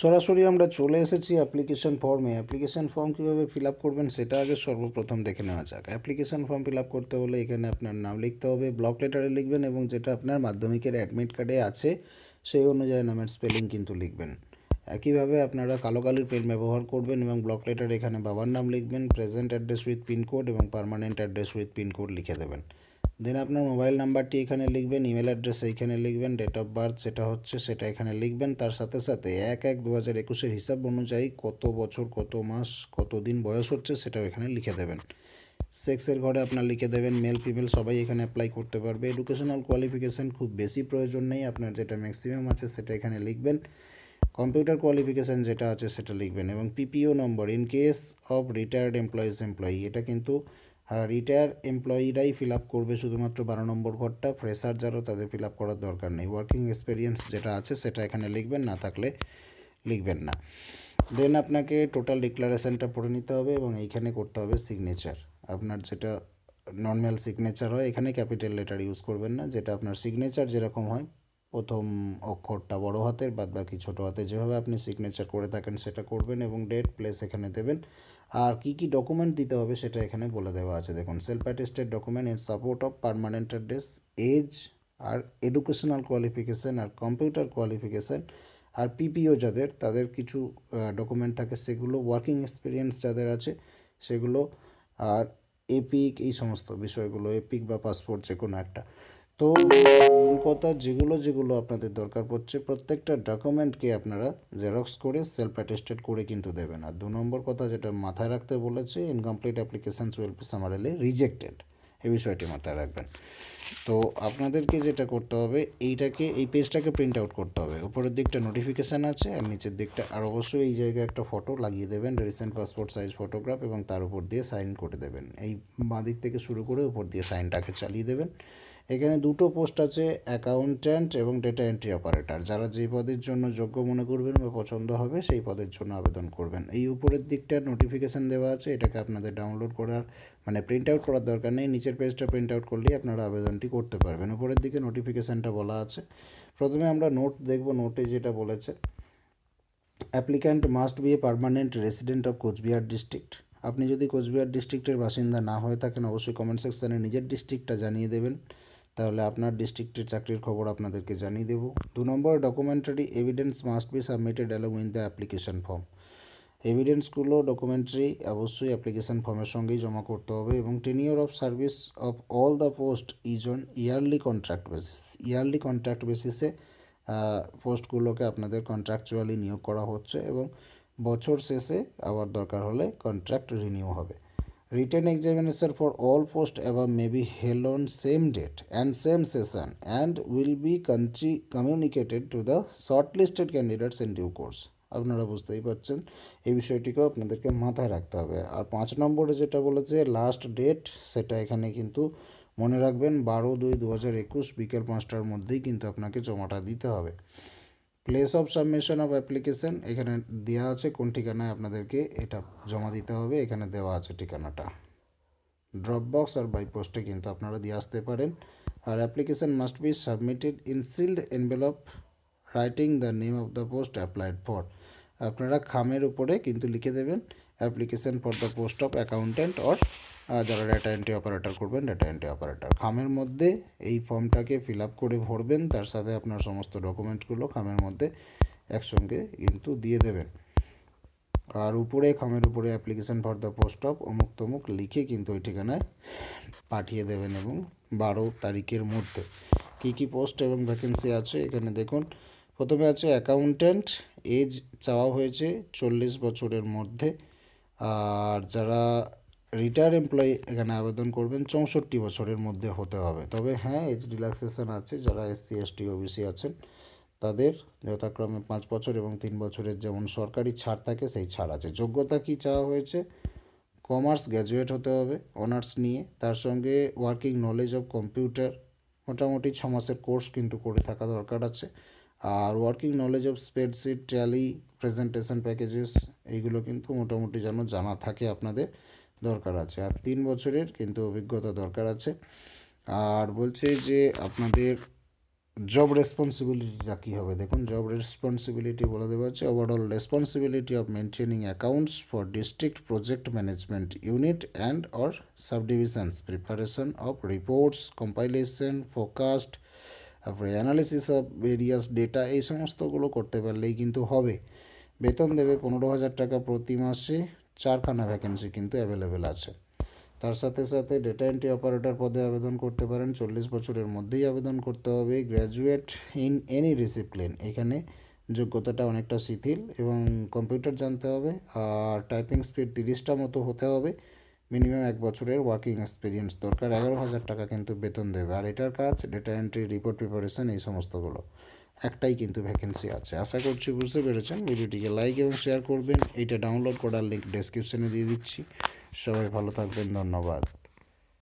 সরাসরি আমরা চলে এসেছি অ্যাপ্লিকেশান ফর্মে অ্যাপ্লিকেশান ফর্ম কীভাবে ফিল করবেন সেটা আগে সর্বপ্রথম দেখে নেওয়া যাক অ্যাপ্লিকেশান ফর্ম ফিল করতে হলে এখানে আপনার নাম লিখতে হবে ব্লক লেটারে লিখবেন এবং যেটা আপনার মাধ্যমিকের অ্যাডমিট কার্ডে আছে সেই অনুযায়ী নামের স্পেলিং কিন্তু লিখবেন একইভাবে আপনারা কালো কালির পেন ব্যবহার করবেন এবং ব্লক লেটার এখানে বাবার নাম লিখবেন প্রেজেন্ট অ্যাড্রেস উইথ পিনকোড এবং পারমানেন্ট অ্যাড্রেস উইথ পিনকোড লিখে দেবেন দেন আপনার মোবাইল নাম্বারটি এখানে লিখবেন ইমেল অ্যাড্রেস এইখানে লিখবেন ডেট অফ বার্থ যেটা হচ্ছে সেটা এখানে লিখবেন তার সাথে সাথে এক এক দু হাজার একুশের হিসাব অনুযায়ী কত বছর কত মাস কত দিন বয়স হচ্ছে সেটাও এখানে লিখে দেবেন সেক্সের ঘরে আপনার লিখে দেবেন মেল ফিমেল সবাই এখানে অ্যাপ্লাই করতে পারবে এডুকেশনাল কোয়ালিফিকেশান খুব বেশি প্রয়োজন নেই আপনার যেটা ম্যাক্সিমাম আছে সেটা এখানে লিখবেন কম্পিউটার কোয়ালিফিকেশান যেটা আছে সেটা লিখবেন এবং PPO number in case of retired employees employee এটা কিন্তু আর রিটায়ার এমপ্লয়িরাই ফিল আপ করবে শুধুমাত্র বারো নম্বর ঘরটা ফ্রেশার যারা তাদের ফিল আপ করার দরকার নেই ওয়ার্কিং এক্সপিরিয়েন্স যেটা আছে সেটা এখানে লিখবেন না থাকলে লিখবেন না দেন আপনাকে টোটাল ডিক্লারেশানটা পড়ে নিতে হবে এবং এইখানে করতে হবে সিগনেচার আপনার যেটা নর্মাল সিগনেচার হয় এখানে ক্যাপিটাল লেটার ইউজ করবেন না যেটা আপনার সিগনেচার যেরকম হয় প্রথম অক্ষরটা বড় হাতের বাদ বাকি ছোটো হাতে যেভাবে আপনি সিগনেচার করে থাকেন সেটা করবেন এবং ডেট প্লেস এখানে দেবেন আর কি কি ডকুমেন্ট দিতে হবে সেটা এখানে বলে দেওয়া আছে দেখুন self attested document in support of permanent address age আর এডুকেশনাল কোয়ালিফিকেশান আর কম্পিউটার কোয়ালিফিকেশান আর পিপিও যাদের তাদের কিছু ডকুমেন্ট থাকে সেগুলো ওয়ার্কিং এক্সপিরিয়েন্স যাদের আছে সেগুলো আর এপিক এই সমস্ত বিষয়গুলো এপিক বা পাসপোর্ট যে কোনো একটা তো কথা যেগুলো যেগুলো আপনাদের দরকার পড়ছে প্রত্যেকটা ডকুমেন্টকে আপনারা জেরক্স করে সেলফ অ্যাটেস্টেড করে কিন্তু দেবেন আর দু নম্বর কথা যেটা মাথায় রাখতে বলেছে incomplete applications will be summarily rejected এই বিষয়টি মাথায় রাখবেন তো আপনাদেরকে যেটা করতে হবে এইটাকে এই পেজটাকে প্রিন্ট আউট করতে হবে উপরের দিকটা নোটিফিকেশান আছে আর নিচের দিকটা আর অবশ্যই এই জায়গায় একটা ফটো লাগিয়ে দেবেন রিসেন্ট পাসপোর্ট সাইজ ফটোগ্রাফ এবং তার উপর দিয়ে সাইন করে দেবেন এই বাঁ দিক থেকে শুরু করে উপর দিয়ে সাইনটাকে চালিয়ে দেবেন এখানে দুটো পোস্ট আছে অ্যাকাউন্ট্যান্ট এবং ডেটা এন্ট্রি অপারেটর যারা যে পদের জন্য যোগ্য মনে করবেন বা পছন্দ হবে সেই পদের জন্য আবেদন করবেন এই উপরের দিকটার নোটিফিকেশান দেওয়া আছে এটাকে আপনাদের ডাউনলোড করার মানে প্রিন্ট আউট করার দরকার নেই নিচের পেজটা প্রিন্ট আউট করলেই আপনারা আবেদনটি করতে পারবেন উপরের দিকে নোটিফিকেশানটা বলা আছে প্রথমে আমরা নোট দেখব নোটে যেটা বলেছে applicant must be a permanent resident of Cooch Behar district আপনি যদি কোচবিহার ডিস্ট্রিক্টের বাসিন্দা না হয়ে থাকেন অবশ্যই কমেন্ট সেকশানে নিজের ডিস্ট্রিক্টটা জানিয়ে দেবেন তাহলে আপনার ডিস্ট্রিক্টের চাকরির খবর আপনাদেরকে জানিয়ে দেব দু number documentary evidence must be submitted along with the application form এভিডেন্সগুলো ডকুমেন্টারি অবশ্যই অ্যাপ্লিকেশান ফর্মের সঙ্গেই জমা করতে হবে এবং ten year of service of all the post is on yearly contract basis yearly contract বেসিসে পোস্টগুলোকে আপনাদের কন্ট্রাকচুয়ালি নিয়োগ করা হচ্ছে এবং বছর শেষে আবার দরকার হলে কন্ট্রাক্ট রিনিউ হবে written examination for all post above may be held on same date and same session and will be country communicated to the short listed candidates in due course আপনারা বুঝতেই পারছেন এই বিষয়টিকেও আপনাদেরকে মাথায় রাখতে হবে আর পাঁচ নম্বরে যেটা বলেছে লাস্ট ডেট সেটা এখানে কিন্তু মনে রাখবেন বারো দুই দু হাজার একুশ বিকেল পাঁচটার মধ্যেই কিন্তু আপনাকে জমাটা দিতে হবে place of submission of application এখানে দেওয়া আছে কোন ঠিকানায় আপনাদেরকে এটা জমা দিতে হবে এখানে দেওয়া আছে ঠিকানাটা ড্রপ বক্স আর বাই পোস্টে কিন্তু আপনারা দিয়ে আসতে পারেন আর application must be submitted in sealed envelope writing the name of the post applied for আপনারা খামের উপরে কিন্তু লিখে দেবেন application for the post of accountant or যারা ডেটা এন্ট্রি অপারেটর করবেন ডেটা এন্ট্রি অপারেটর খামের মধ্যে এই ফর্মটাকে ফিল আপ করে ভরবেন তার সাথে আপনার সমস্ত ডকুমেন্টগুলো খামের মধ্যে একসঙ্গে কিন্তু দিয়ে দেবেন আর উপরে খামের উপরে application for the post of অমুক তমুক লিখে কিন্তু ওই ঠিকানায় পাঠিয়ে দেবেন এবং বারো তারিখের মধ্যে কি কি পোস্ট এবং ভ্যাকেন্সি আছে এখানে দেখুন প্রথমে আছে অ্যাকাউন্ট্যান্ট এজ চাওয়া হয়েছে চল্লিশ বছরের মধ্যে আর যারা রিটায়ার এমপ্লয়ি এখানে আবেদন করবেন চৌষট্টি বছরের মধ্যে হতে হবে তবে হ্যাঁ এজ রিল্যাক্সেশন আছে যারা এসসি এসটি ওবিসি আছেন তাদের যথাক্রমে পাঁচ বছর এবং তিন বছরের যেমন সরকারি ছাড় থাকে সেই ছাড় আছে যোগ্যতা কি চাওয়া হয়েছে কমার্স গ্র্যাজুয়েট হতে হবে অনার্স নিয়ে তার সঙ্গে ওয়ার্কিং নলেজ অফ কম্পিউটার মোটামুটি ছ মাসের কোর্স কিন্তু করে থাকা দরকার আছে আর working knowledge of spreadsheet Tally presentation packages এইগুলো কিন্তু মোটামুটি যেন জানা থাকে আপনাদের দরকার আছে আর তিন বছরের কিন্তু অভিজ্ঞতা দরকার আছে আর বলছে যে আপনাদের জব রেসপন্সিবিলিটিটা কী হবে দেখুন জব রেসপন্সিবিলিটি বলে দেওয়া হচ্ছে overall responsibility of maintaining accounts for district project management unit and or subdivisions preparation of reports compilation forecast তারপরে অ্যানালিসিস অফ ভেরিয়াস ডেটা এই সমস্তগুলো করতে পারলেই কিন্তু হবে বেতন দেবে পনেরো হাজার টাকা প্রতি মাসে চারখানা ভ্যাকেন্সি কিন্তু অ্যাভেলেবেল আছে তার সাথে সাথে ডেটা এন্ট্রি অপারেটর পদে আবেদন করতে পারেন চল্লিশ বছরের মধ্যেই আবেদন করতে হবে গ্র্যাজুয়েট ইন এনি ডিসিপ্লিন এখানে যোগ্যতাটা অনেকটা শিথিল এবং কম্পিউটার জানতে হবে আর টাইপিং স্পিড তিরিশটা মতো হতে হবে মিনিমাম এক বছরের ওয়ার্কিং এক্সপিরিয়েন্স দরকার এগারো হাজার টাকা কিন্তু বেতন দেবে আর এটার কাজ ডেটা এন্ট্রি রিপোর্ট প্রিপারেশন এই সমস্তগুলো একটাই কিন্তু ভ্যাকেন্সি আছে আশা করছি বুঝতে পেরেছেন ভিডিওটিকে লাইক এবং শেয়ার করবেন এটা ডাউনলোড করার লিঙ্ক ডেসক্রিপশনে দিয়ে দিচ্ছি সবাই ভালো থাকবেন ধন্যবাদ